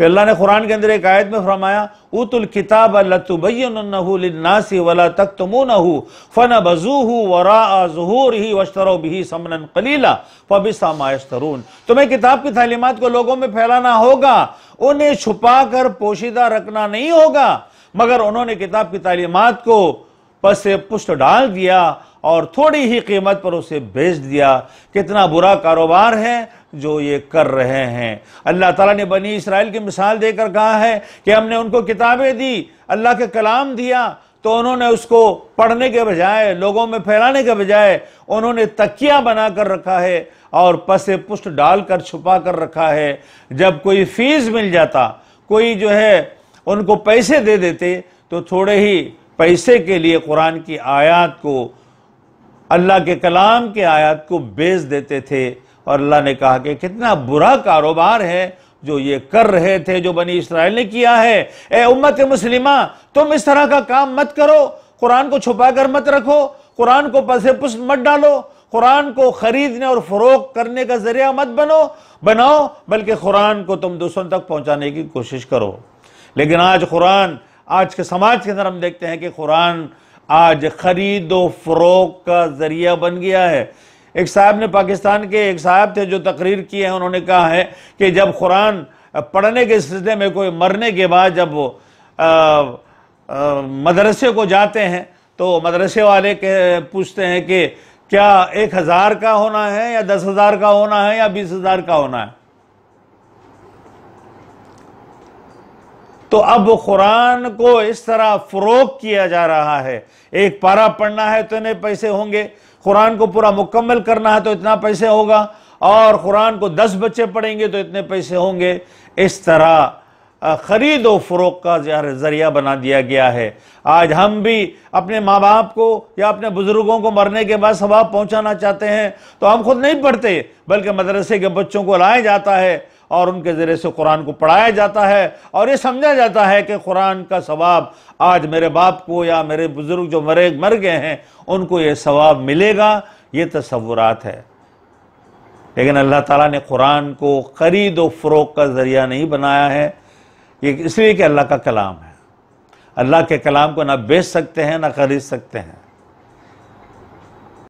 फिर अल्लाह ने कुरान के अंदर एक आयत में फरमाया उतुल किताब अल्लासी वला तक तुमन हो फ़न बजू वरा जहूर ही वशतरो भी कलीला फबिसा मायस्तरून तुम्हें किताब की तालीमत को लोगों में फैलाना होगा उन्हें छुपा कर पोशीदा रखना नहीं होगा मगर उन्होंने किताब की तालीमत को पसे पुष्ट डाल दिया और थोड़ी ही कीमत पर उसे बेच दिया कितना बुरा कारोबार है जो ये कर रहे हैं अल्लाह ताला ने बनी इसराइल की मिसाल देकर कहा है कि हमने उनको किताबें दी अल्लाह के कलाम दिया तो उन्होंने उसको पढ़ने के बजाय लोगों में फैलाने के बजाय उन्होंने तकिया बना कर रखा है और पसे पुष्ट डाल कर छुपा कर रखा है जब कोई फीस मिल जाता कोई जो है उनको पैसे दे देते तो थोड़े ही पैसे के लिए कुरान की आयात को अल्लाह के कलाम के आयात को बेच देते थे और अल्लाह ने कहा कि कितना बुरा कारोबार है जो ये कर रहे थे जो बनी इसराइल ने किया है ए उम्मत मुस्लिमा तुम इस तरह का काम मत करो कुरान को छुपा कर मत रखो कुरान को पसे पुस मत डालो कुरान को खरीदने और फरोख करने का जरिया मत बनो बनाओ बल्कि कुरान को तुम दूसरों तक पहुंचाने की कोशिश करो लेकिन आज कुरान आज के समाज के अंदर हम देखते हैं कि कुरान आज खरीद फरोख का जरिया बन गया है एक साहब ने पाकिस्तान के एक साहब थे जो तकरीर किए हैं उन्होंने कहा है कि जब कुरान पढ़ने के सिलसिले में कोई मरने के बाद जब वो मदरसे को जाते हैं तो मदरसे वाले के पूछते हैं कि क्या एक हज़ार का होना है या दस हज़ार का होना है या बीस हज़ार का होना है तो अब कुरान को इस तरह फ़रोग किया जा रहा है एक पारा पढ़ना है तो इतने पैसे होंगे कुरान को पूरा मुकम्मल करना है तो इतना पैसे होगा और कुरान को दस बच्चे पढ़ेंगे तो इतने पैसे होंगे इस तरह ख़रीद व फ़रोग का ज़रिया बना दिया गया है आज हम भी अपने माँ बाप को या अपने बुज़ुर्गों को मरने के बाद सवाब पहुँचाना चाहते हैं तो हम खुद नहीं पढ़ते बल्कि मदरसे के बच्चों को लाया जाता है और उनके ज़रिए से कुरान को पढ़ाया जाता है और ये समझा जाता है कि कुरान का सवाब आज मेरे बाप को या मेरे बुज़ुर्ग जो मरे मर गए हैं उनको ये सवाब मिलेगा ये तस्वुरात है लेकिन अल्लाह ताला ने कुरान को ख़रीद व फ़रोग का ज़रिया नहीं बनाया है ये इसलिए कि अल्लाह का कलाम है अल्लाह के कलाम को ना बेच सकते हैं ना ख़रीद सकते हैं